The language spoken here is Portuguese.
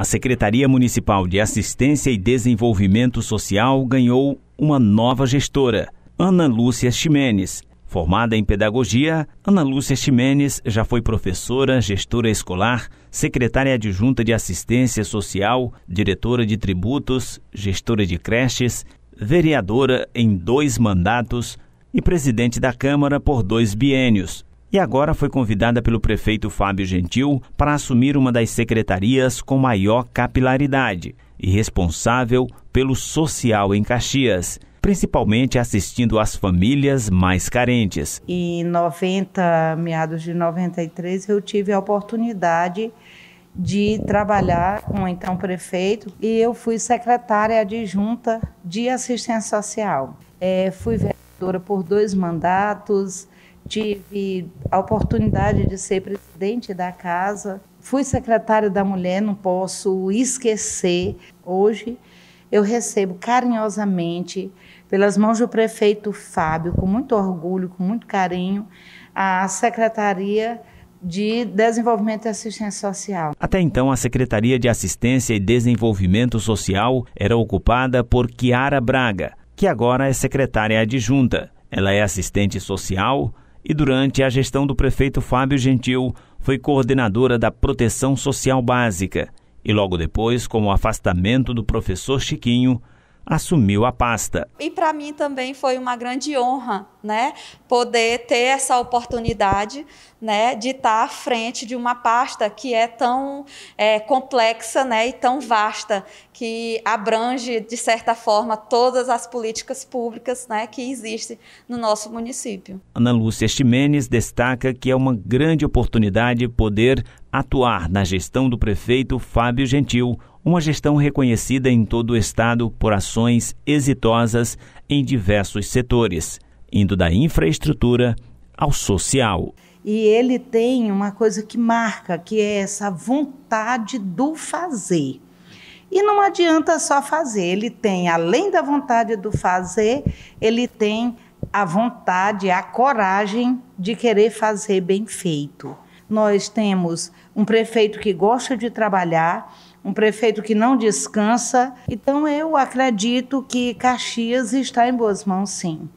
A Secretaria Municipal de Assistência e Desenvolvimento Social ganhou uma nova gestora, Ana Lúcia Ximenes. Formada em pedagogia, Ana Lúcia Ximenes já foi professora, gestora escolar, secretária adjunta de assistência social, diretora de tributos, gestora de creches, vereadora em dois mandatos e presidente da Câmara por dois biênios e agora foi convidada pelo prefeito Fábio Gentil para assumir uma das secretarias com maior capilaridade e responsável pelo social em Caxias, principalmente assistindo às famílias mais carentes. Em 90, meados de 93, eu tive a oportunidade de trabalhar com o então prefeito e eu fui secretária adjunta de assistência social. É, fui vereadora por dois mandatos, tive a oportunidade de ser presidente da casa, fui secretária da mulher, não posso esquecer. Hoje eu recebo carinhosamente, pelas mãos do prefeito Fábio, com muito orgulho, com muito carinho, a Secretaria de Desenvolvimento e Assistência Social. Até então, a Secretaria de Assistência e Desenvolvimento Social era ocupada por Kiara Braga, que agora é secretária adjunta. Ela é assistente social, e, durante a gestão do prefeito Fábio Gentil, foi coordenadora da Proteção Social Básica. E logo depois, com o afastamento do professor Chiquinho, assumiu a pasta. E para mim também foi uma grande honra, né, poder ter essa oportunidade, né, de estar à frente de uma pasta que é tão é, complexa, né, e tão vasta que abrange de certa forma todas as políticas públicas, né, que existem no nosso município. Ana Lúcia Ximenes destaca que é uma grande oportunidade poder atuar na gestão do prefeito Fábio Gentil uma gestão reconhecida em todo o Estado por ações exitosas em diversos setores, indo da infraestrutura ao social. E ele tem uma coisa que marca, que é essa vontade do fazer. E não adianta só fazer, ele tem, além da vontade do fazer, ele tem a vontade, a coragem de querer fazer bem feito. Nós temos um prefeito que gosta de trabalhar, um prefeito que não descansa. Então, eu acredito que Caxias está em boas mãos, sim.